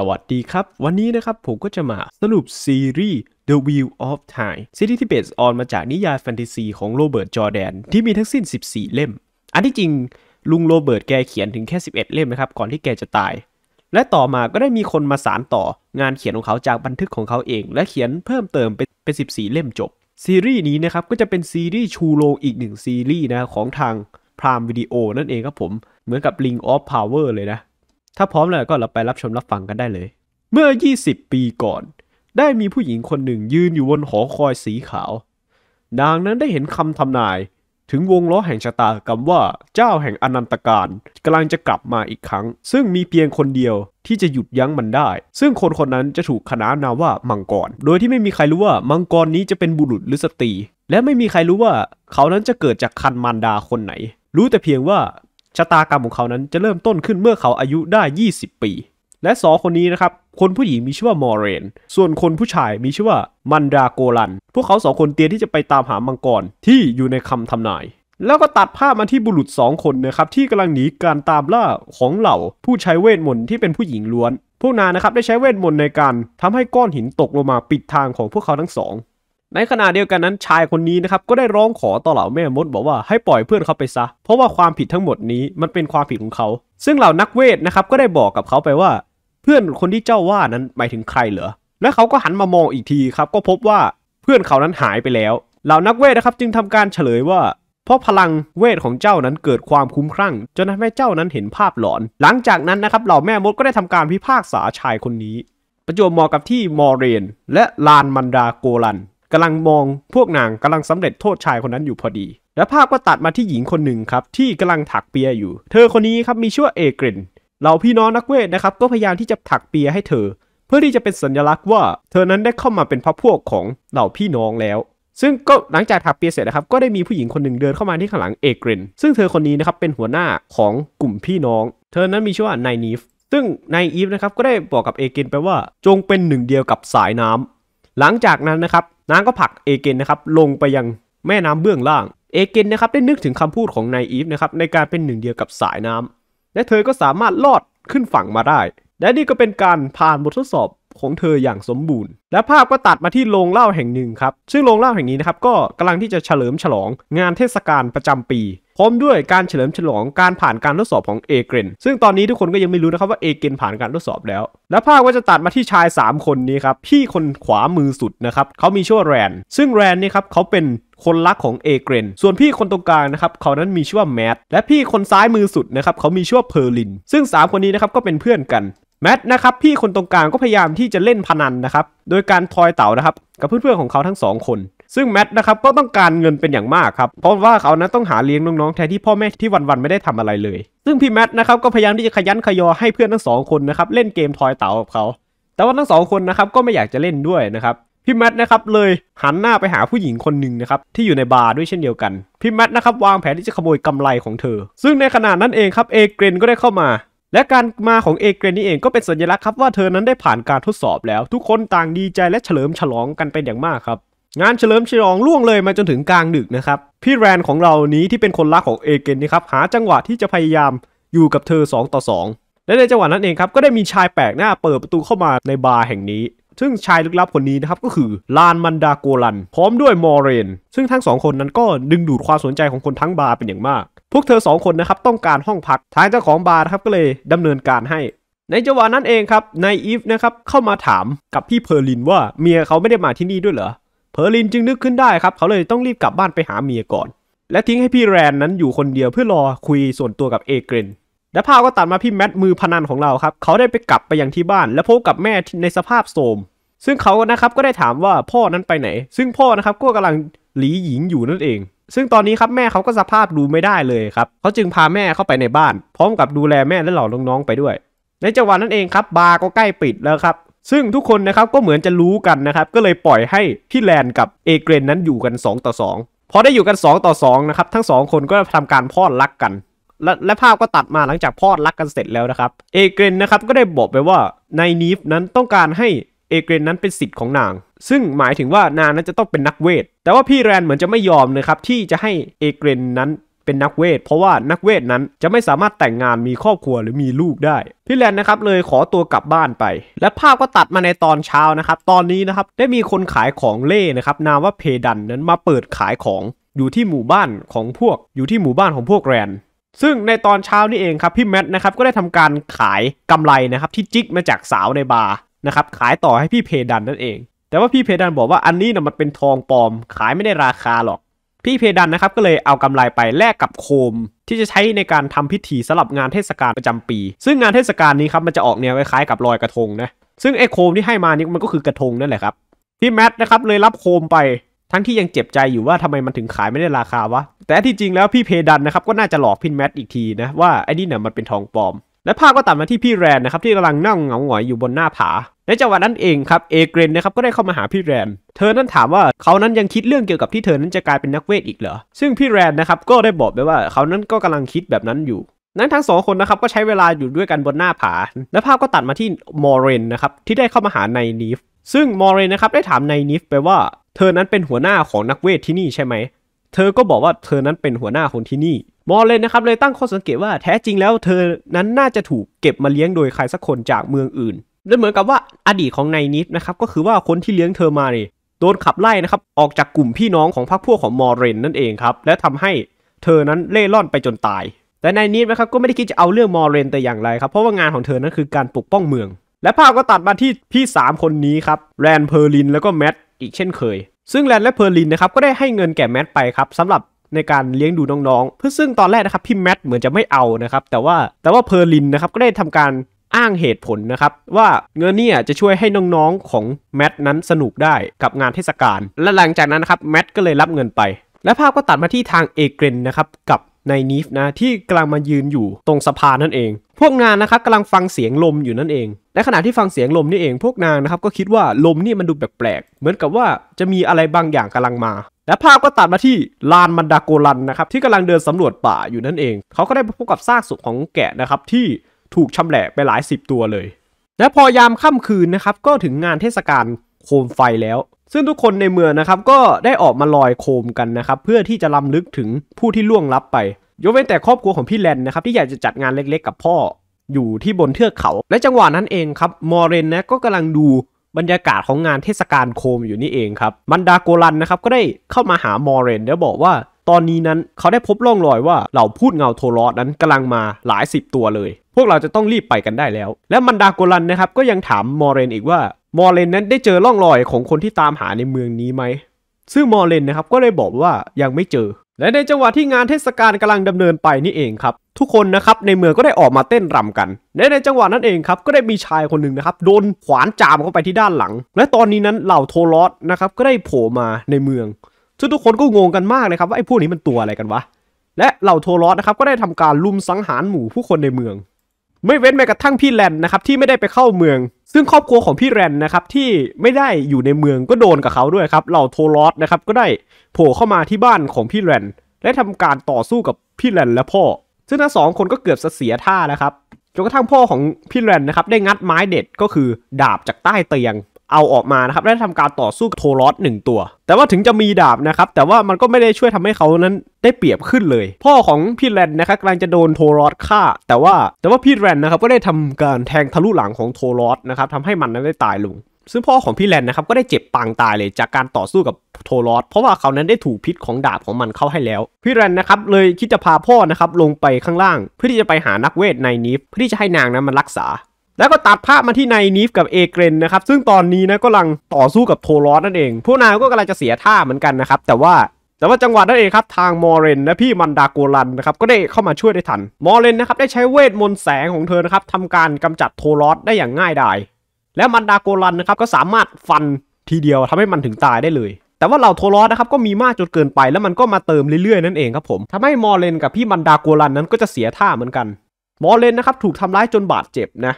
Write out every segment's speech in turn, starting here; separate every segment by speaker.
Speaker 1: สวัสดีครับ วันนี้นะครับผมก็จะมาสรุปซีรีส์ The Wheel of Time ซีรีส์ที่เบสออนมาจากนิยายแฟนตาซีของโรเบิร์ตจอแดน ที่มีทั้งสิ้น 14 เล่ม อันที่จริงลุงโรเบิร์ตแกเขียนถึงแค่ 11 เล่มนะครับ ก่อนที่แกจะตาย และต่อมาก็ได้มีคนมาสารต่องานเขียนของเขาจากบันทึกของเขาเอง และเขียนเพิ่มเติมเป็นเป็น 14 เล่มจบซีรีส์นี้นะครับก็จะเป็นซีรีส์ชูโรอีกหนึ่งซีรีส์นะของทางพรามวิดีโอนั่นเองครับผมเหมือนกับ Ring of Power เลยนะถ้าพร้อมแล้ว ก็เราไปรับชมรับฟังกันได้เลย เมื่อ 20 ปีก่อน ได้มีผู้หญิงคนหนึ่งยืนอยู่บนหอคอยสีขาว นางนั้นได้เห็นคำทำนาย ถึงวงล้อแห่งชะตากรรมว่า เจ้าแห่งอนันตการกำลังจะกลับมาอีกครั้ง ซึ่งมีเพียงคนเดียวที่จะหยุดยั้งมันได้ ซึ่งคนคนนั้นจะถูกขนานนามว่า มังกรโดยที่ไม่มีใครรู้ว่า มังกรนี้จะเป็นบุรุษหรือสตรี และไม่มีใครรู้ว่าเขานั้นจะเกิดจากคันมารดาคนไหน รู้แต่เพียงว่าชะตากรรมของเขานั้นจะเริ่มต้นขึ้นเมื่อเขาอายุได้ 20 ปี และสองคนนี้นะครับ คนผู้หญิงมีชื่อว่ามอเรน ส่วนคนผู้ชายมีชื่อว่ามันดาโกลัน พวกเขาสองคนเตรียมที่จะไปตามหามังกรที่อยู่ในคำทำนาย แล้วก็ตัดภาพมาที่บุรุษ 2 คนนะครับ ที่กำลังหนีการตามล่าของเหล่าผู้ใช้เวทมนต์ที่เป็นผู้หญิงล้วน พวกนางนะครับได้ใช้เวทมนต์ในการทำให้ก้อนหินตกลงมาปิดทางของพวกเขาทั้งสองในขณะเดียวกันนั้นชายคนนี้นะครับก็ได้ร้องขอต่อเหล่าแม่มดบอกว่าให้ปล่อยเพื่อนเขาไปซะ เพราะว่าความผิดทั้งหมดนี้มันเป็นความผิดของเขา ซึ่งเหล่านักเวทนะครับก็ได้บอกกับเขาไปว่า เพื่อนคนที่เจ้าว่านั้นหมายถึงใครเหรอและเขาก็หันมามองอีกทีครับก็พบว่าเพื่อนเขานั้นหายไปแล้วเหล่านักเวทนะครับจึงทำการเฉลยว่า เพราะพลังเวทของเจ้านั้นเกิดความคุ้มครั่งจนทำให้เจ้านั้นเห็นภาพหลอน หลังจากนั้นนะครับเหล่าแม่มดก็ได้ทำการพิพากษาชายคนนี้ ประจวบเหมาะกับที่มอเรนและลานมันดาโกลันกำลังมองพวกนางกำลังสำเร็จโทษชายคนนั้นอยู่พอดี และภาพก็ตัดมาที่หญิงคนหนึ่งครับที่กำลังถักเปียอยู่ เธอคนนี้ครับ มีชื่อเอกรินเราพี่น้องนักเวทนะครับก็พยายามที่จะถักเปียให้เธอ เพื่อที่จะเป็นสัญลักษณ์ว่า เธอนั้นได้เข้ามาเป็นพระพวกของเหล่าพี่น้องแล้ว ซึ่งก็หลังจากถักเปียเสร็จนะครับก็ได้มีผู้หญิงคนหนึ่งเดินเข้ามาที่ข้างหลังเอกรินซึ่งเธอคนนี้นะครับเป็นหัวหน้าของกลุ่มพี่น้อง เธอนั้นมีชื่อว่านายนีฟซึ่งนายอีฟนะครับก็ได้บอกกับเอกินไปว่าจงเป็นหนึ่งเดียวกับสายน้ำหลังจากนั้นนะครับนางก็ผลักเอเกนนะครับ ลงไปยังแม่น้ำเบื้องล่าง เอเกนนะครับ ได้นึกถึงคำพูดของนายอีฟนะครับ ในการเป็นหนึ่งเดียวกับสายน้ำและเธอก็สามารถลอดขึ้นฝั่งมาได้ และนี่ก็เป็นการผ่านบททดสอบของเธออย่างสมบูรณ์ และภาพก็ตัดมาที่โรงเล่าแห่งหนึ่งครับ ซึ่งโรงเล่าแห่งนี้นะครับก็กำลังที่จะเฉลิมฉลองงานเทศกาลประจำปีพร้อมด้วยการเฉลิมฉลองการผ่านการทดสอบของเอเกรนซึ่งตอนนี้ทุกคนก็ยังไม่รู้นะครับว่าเอเกรนผ่านการทดสอบแล้ว และภาพก็จะตัดมาที่ชาย 3 คนนี้ครับ พี่คนขวามือสุดนะครับเขามีชื่อว่าแรน ซึ่งแรนนี่ครับเขาเป็นคนรักของเอเกรนส่วนพี่คนตรงกลางนะครับเขานั้นมีชื่อว่าแมท และพี่คนซ้ายมือสุดนะครับเขามีชื่อว่าเพอร์ลิน ซึ่ง 3 คนนี้นะครับก็เป็นเพื่อนกันแมทนะครับพี่คนตรงกลางก็พยายามที่จะเล่นพนันนะครับโดยการทอยเต่านะครับกับเพื่อนๆของเขาทั้งสองคน ซึ่งแมทนะครับก็ต้องการเงินเป็นอย่างมากครับเพราะว่าเขานะต้องหาเลี้ยงน้อง ๆ แทนที่พ่อแม่ที่วันๆไม่ได้ทำอะไรเลย ซึ่งพี่แมทนะครับก็พยายามที่จะขยันขยอให้เพื่อนทั้งสองคนนะครับเล่นเกมทอยเต่ากับเขา แต่ว่าทั้งสองคนนะครับก็ไม่อยากจะเล่นด้วยนะครับพี่แมทนะครับเลยหันหน้าไปหาผู้หญิงคนหนึ่งนะครับที่อยู่ในบาร์ด้วยเช่นเดียวกันพี่แมทนะครับวางแผนที่จะขโมยกำไรของเธอซึ่งในขณะนั้นเองครับเอเกรนก็ได้เข้ามาและการมาของเอเกรนนี่เองก็เป็นสัญลักษณ์ครับว่าเธอนั้นได้ผ่านการทดสอบแล้ว ทุกคนต่างดีใจและเฉลิมฉลองกันเป็นอย่างมากครับงานเฉลิมฉลองล่วงเลย มาจนถึงกลางดึกนะครับพี่แรนของเรานี้ที่เป็นคนรักของเอเกนนี่ครับหาจังหวะที่จะพยายามอยู่กับเธอ2ต่อ2และในจังหวะนั้นเองครับก็ได้มีชายแปลกหน้าเปิดประตูเข้ามาในบาร์แห่งนี้ซึ่งชายลึกลับคนนี้นะครับ ก็คือลานมันดาโกลัน พร้อมด้วยมอเรนซึ่งทั้งสองคนนั้นก็ดึงดูดความสนใจของคนทั้งบาร์เป็นอย่างมากพวกเธอสองคนนะครับ ต้องการห้องพักทางเจ้าของบาร์นะครับก็เลยดำเนินการให้ ในจังหวะนั้นเองครับนายอีฟนะครับเข้ามาถามกับพี่เพอร์ลินว่า เมียเขาไม่ได้มาที่นี่ด้วยเหรอเพอร์ลินจึงนึกขึ้นได้ครับเขาเลยต้องรีบกลับบ้านไปหาเมียก่อน และทิ้งให้พี่แรนนั้นอยู่คนเดียวเพื่อรอคุยส่วนตัวกับเอเกรนและภาพก็ตัดมาพี่แมทมือพนันของเราครับ เขาได้ไปกลับไปยังที่บ้าน และพบกับแม่ในสภาพโทมซึ่งเขานะครับก็ได้ถามว่าพ่อนั้นไปไหน ซึ่งพ่อนะครับก็กำลังหลีหญิงอยู่นั่นเอง ซึ่งตอนนี้ครับแม่เขาก็สภาพดูไม่ได้เลยครับเขาจึงพาแม่เข้าไปในบ้าน พร้อมกับดูแลแม่และเหล่าน้องๆไปด้วย ในจังหวะนั้นเองครับบาร์ก็ใกล้ปิดแล้วครับซึ่งทุกคนนะครับก็เหมือนจะรู้กันนะครับก็เลยปล่อยให้พี่แลนกับเอเกรนนั้นอยู่กัน 2 ต่อ2พอได้อยู่กัน 2 ต่อ2นะครับทั้ง2คนก็ทำการพอดรักกันและและภาพก็ตัดมาหลังจากพอดรักกันเสร็จแล้วนะครับ เอเกรนนะครับก็ได้บอกไปว่านายนีฟนั้นต้องการให้เอเกรนนั้นเป็นสิทธิ์ของนาง ซึ่งหมายถึงว่านางนั้นจะต้องเป็นนักเวท แต่ว่าพี่แรนเหมือนจะไม่ยอมนะครับที่จะให้เอเกรนนั้นเป็นนักเวท เพราะว่านักเวทนั้นจะไม่สามารถแต่งงานมีครอบครัวหรือมีลูกได้ พี่แลนนะครับเลยขอตัวกลับบ้านไป และภาพก็ตัดมาในตอนเช้านะครับ ตอนนี้นะครับได้มีคนขายของเล่นะครับนามว่าเพดันนั้นมาเปิดขายของอยู่ที่หมู่บ้านของพวกอยู่ที่หมู่บ้านของพวกแรนซึ่งในตอนเช้านี่เองครับพี่แมทนะครับก็ได้ทำการขายกำไรนะครับที่จิกมาจากสาวในบาร์นะครับขายต่อให้พี่เพดันนั่นเอง แต่ว่าพี่เพดันบอกว่าอันนี้นะมันเป็นทองปลอมขายไม่ได้ราคาหรอก พี่เพดันนะครับก็เลยเอากำไรไปแลกกับโคม ที่จะใช้ในการทำพิธีสำหรับงานเทศกาลประจำปี ซึ่งงานเทศกาลนี้ครับมันจะออกแนวคล้ายๆกับลอยกระทงนะซึ่งไอ้โคมที่ให้มานี่มันก็คือกระทงนั่นแหละครับพี่แมทนะครับเลยรับโคมไปทั้งที่ยังเจ็บใจอยู่ว่าทำไมมันถึงขายไม่ได้ราคาวะ แต่ที่จริงแล้วพี่เพดันนะครับก็น่าจะหลอกพี่แมทอีกทีนะว่าไอ้นี่เนี่ยมันเป็นทองปลอม และภาพก็ตัดมาที่พี่แรนนะครับที่กำลังนั่งเหงาหงอยอยู่บนหน้าผา ในจังหวะนั้นเองครับเอเกรนนะครับก็ได้เข้ามาหาพี่แรน เธอนั้นถามว่าเขานั้นยังคิดเรื่องเกี่ยวกับที่เธอนั้นจะกลายเป็นนักเวทอีกเหรอ ซึ่งพี่แรนนะครับก็ได้บอกไปว่าเขานั้นก็กำลังคิดแบบนั้นอยู่ นั้นทั้งสองคนนะครับก็ใช้เวลาอยู่ด้วยกันบนหน้าผา และภาพก็ตัดมาที่มอร์เรนนะครับที่ได้เข้ามาหาไนนิฟซึ่งมอร์เรนนะครับได้ถามไนนิฟไปว่าเธอนั้นเป็นหัวหน้าของนักเวทที่นี่ใช่ไหม เธอก็บอกว่าเธอนั้นเป็นหัวหน้าคนที่นี่ มอเลนนะครับเลยตั้งข้อสังเกตว่าแท้จริงแล้วเธอนั้นน่าจะถูกเก็บมาเลี้ยงโดยใครสักคนจากเมืองอื่น และเหมือนกับว่าอดีตของนายนิดนะครับก็คือว่าคนที่เลี้ยงเธอมาเนี่ยโดนขับไล่นะครับออกจากกลุ่มพี่น้องของพรรคพวกของมอเรนนั่นเองครับและทำให้เธอนั้นเล่ร่อนไปจนตาย แต่นายนิดนะครับก็ไม่ได้คิดจะเอาเรื่องมอเรน แต่อย่างไรครับเพราะว่างานของเธอนั้นคือการปกป้องเมืองและภาพก็ตัดมาที่พี่ 3 คนนี้ครับแรนเพอร์ลินแล้วก็แมทอีกเช่นเคย ซึ่งแรนและเพอร์ลินนะครับก็ได้ให้เงินแก่แมทไปครับสำหรับในการเลี้ยงดูน้องๆเพื่อซึ่งตอนแรกนะครับพี่แมทเหมือนจะไม่เอานะครับ แต่ว่าแต่ว่าเพอร์ลินนะครับก็ได้ทำการอ้างเหตุผลนะครับว่าเงินเนี่ยจะช่วยให้น้องๆของแมทนั้นสนุกได้กับงานเทศกาลและหลังจากนั้นนะครับแมทก็เลยรับเงินไป และภาพก็ตัดมาที่ทางเอเกรนนะครับกับในนิฟนะที่กำลังมายืนอยู่ตรงสะพานนั่นเอง พวกนางนะครับกำลังฟังเสียงลมอยู่นั่นเองและขณะที่ฟังเสียงลมนี่เองพวกนางนะครับ ก็คิดว่าลมนี่มันดูแปลกๆเหมือนกับว่าจะมีอะไรบางอย่างกำลังมา และภาพก็ตัดมาที่ลานมันดาโกลันนะครับที่กำลังเดินสำรวจป่าอยู่นั่นเอง เขาก็ได้พบกับซากศพของแกะนะครับที่ถูกชำแหละไปหลายสิบตัวเลย และพอยามค่ำคืนนะครับ ก็ถึงงานเทศกาลโคมไฟแล้วซึ่งทุกคนในเมืองนะครับก็ได้ออกมาลอยโคมกันนะครับเพื่อที่จะลํำลึกถึงผู้ที่ล่วงลับไป ยกเว้นแต่ครอบครัวของพี่แลนนะครับที่อยากจะจัดงานเล็กๆกับพ่ออยู่ที่บนเทือกเขา และจังหวะนั้นเองครับมอเรนนะก็กำลังดูบรรยากาศของงานเทศกาลโคมอยู่นี่เองครับมันดาโกลันนะครับก็ได้เข้ามาหามอเรนแล้วบอกว่า ตอนนี้นั้นเขาได้พบร่องรอยว่าเหล่าพูดเงาโทรอดนั้นกำลังมาหลายสิบตัวเลยพวกเราจะต้องรีบไปกันได้แล้ว และมันดาโกลันนะครับก็ยังถามมอเรนอีกว่า มอเรนนั้นได้เจอร่องรอยของคนที่ตามหาในเมืองนี้ไหม ซึ่งมอเรนนะครับก็เลยบอกว่ายังไม่เจอ และในจังหวะที่งานเทศกาลกำลังดำเนินไปนี่เองครับ ทุกคนนะครับในเมืองก็ได้ออกมาเต้นรำกันและในจังหวะนั้นเองครับก็ได้มีชายคนหนึ่งนะครับโดนขวานจามเข้าไปที่ด้านหลัง และตอนนี้นั้นเหล่าโทรอสนะครับก็ได้โผล่มาในเมือง ซึ่งทุกคนก็งงกันมากเลยครับว่าไอ้พวกนี้มันตัวอะไรกันวะ และเหล่าโทรอสนะครับก็ได้ทำการลุมสังหารหมู่ผู้คนในเมืองไม่เว้นแม้กระทั่งพี่แรนนะครับที่ไม่ได้ไปเข้าเมือง ซึ่งครอบครัวของพี่แรนนะครับที่ไม่ได้อยู่ในเมืองก็โดนกับเขาด้วยครับเหล่าโทรอสนะครับก็ได้โผล่เข้ามาที่บ้านของพี่แรนและทำการต่อสู้กับพี่แรนและพ่อ ซึ่งทั้งสองคนก็เกือบเสียท่านะครับจนกระทั่งพ่อของพี่แรนนะครับได้งัดไม้เด็ด ก็คือดาบจากใต้เตียงเอาออกมานะครับและทำการต่อสู้กับโทรอสหนึ่งตัว แต่ว่าถึงจะมีดาบนะครับแต่ว่ามันก็ไม่ได้ช่วยทำให้เขานั้นได้เปรียบขึ้นเลย พ่อของพี่แรนนะครับกำลังจะโดนโทรอสฆ่าแต่ว่าแต่ว่าพี่แรนนะครับก็ได้ทำการแทงทะลุหลังของโทรอสนะครับทำให้มันนั้นได้ตายลง ซึ่งพ่อของพี่แรนนะครับก็ได้เจ็บปางตายเลยจากการต่อสู้กับโทรอสเพราะว่าเขานั้นได้ถูกพิษของดาบของมันเข้าให้แล้วพี่แรนนะครับเลยคิดจะพาพ่อนะครับลงไปข้างล่าง เพื่อที่จะไปหานักเวทในนิฟเพื่อที่จะให้นางนั้นมันรักษาแล้วก็ตัดภาพมาที่านนีฟกับเอเกรนนะครับซึ่งตอนนี้นะก็กำลังต่อสู้กับโทรอสนั่นเองพวกนายก็กำลังจะเสียท่าเหมือนกันนะครับ แต่ว่าแต่ว่าจังหวะนั่นเองครับทางมอเรนและพี่มันดาโกลันนะครับก็ได้เข้ามาช่วยได้ทันมอเรนนะครับได้ใช้เวทมนต์แสงของเธอนะครับทำการกำจัดโทรอสได้อย่างง่ายดายและมันดาโกลันนะครับก็สามารถฟันทีเดียวทำให้มันถึงตายได้เลย แต่ว่าเหล่าโทรอสนะครับก็มีมากจนเกินไป แล้วมันก็มาเติมเรื่อยๆ นั่นเองครับผมทำให้มอเรนกับพี่มันดาโกลันนั้นก็จะเสียท่าเหมือนกันมอเรนนะครับถูกทำร้ายจนบาดเจ็บนะ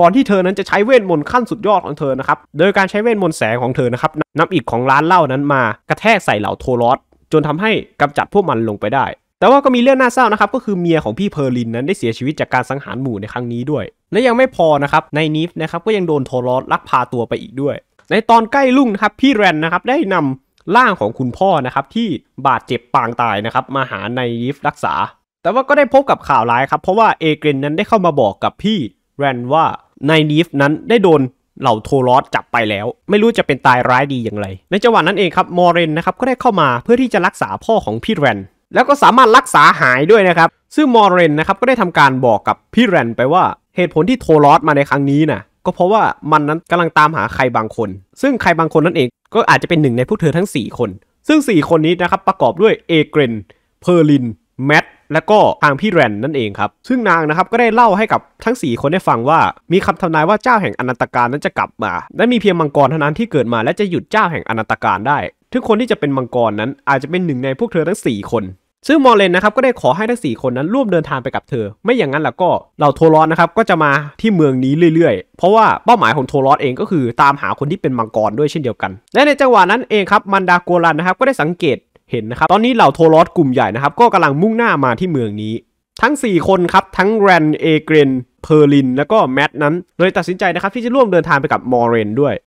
Speaker 1: ก่อนที่เธอนั้นจะใช้เวทมนต์ขั้นสุดยอดของเธอนะครับ โดยการใช้เวทมนต์แสงของเธอนะครับนำอิฐของร้านเหล้านั้นมา กระแทกใส่เหล่าโทรอสจนทำให้กำจัดพวกมันลงไปได้ แต่ว่าก็มีเรื่องน่าเศร้านะครับก็คือเมียของพี่เพอร์ลินนั้นได้เสียชีวิตจากการสังหารหมู่ในครั้งนี้ด้วย และยังไม่พอนะครับในนิฟนะครับก็ยังโดนโทรอสลักพาตัวไปอีกด้วย ในตอนใกล้ลุ่งนะครับพี่แรนนะครับได้นำร่างของคุณพ่อนะครับที่บาดเจ็บปางตายนะครับมาหาในนิฟรักษา แต่ว่าก็ได้พบกับข่าวร้ายครับเพราะว่าเอเกรนนั้นได้เข้ามาบอกกับพี่แรนว่านายนีฟนั้นได้โดนเหล่าโทรอสจับไปแล้ว ไม่รู้จะเป็นตายร้ายดีอย่างไรในจังหวะนั้นเองครับมอเรนนะครับก็ได้เข้ามาเพื่อที่จะรักษาพ่อของพี่แรนแล้วก็สามารถรักษาหายด้วยนะครับซึ่งมอเรนนะครับก็ได้ทำการบอกกับพี่แรนไปว่าเหตุผลที่โทรอสมาในครั้งนี้นะ่ะก็เพราะว่ามันนั้นกำลังตามหาใครบางคน ซึ่งใครบางคนนั่นเองก็อาจจะเป็นหนึ่งในพวกเธอทั้ง4 คน ซึ่ง 4 คนนี้นะครับประกอบด้วยเอเกรนเพอร์ลินแมดและก็ทางพี่แรนนั่นเองครับ ซึ่งนางนะครับก็ได้เล่าให้กับทั้ง 4 คนได้ฟังว่า มีคำทำนายว่าเจ้าแห่งอนันตการนั้นจะกลับมา และมีเพียงมังกรเท่านั้นที่เกิดมา และจะหยุดเจ้าแห่งอนันตการได้ทุกคนที่จะเป็นมังกรนั้นอาจจะเป็นหนึ่งในพวกเธอทั้ง 4 คน ซึ่งมอเลนนะครับก็ได้ขอให้ทั้ง4คนนั้นร่วมเดินทางไปกับเธอ ไม่อย่างนั้นแล้วก็เหล่าโทรอสนะครับก็จะมาที่เมืองนี้เรื่อยๆ เพราะว่าเป้าหมายของโทรอสเองก็คือ ตามหาคนที่เป็นมังกรด้วยเช่นเดียวกัน และในจังหวะนั้นเองครับมันดาโกรันนะครับก็ได้สังเกตเห็นนะครับ ตอนนี้เหล่าโทรอสกลุ่มใหญ่นะครับ ก็กำลังมุ่งหน้ามาที่เมืองนี้ ทั้ง 4 คนครับ ทั้งแรน เอเกรนเพอร์ลิน แล้วก็แมทนั้นเลยตัดสินใจนะครับ ที่จะร่วมเดินทางไปกับมอเรนด้วย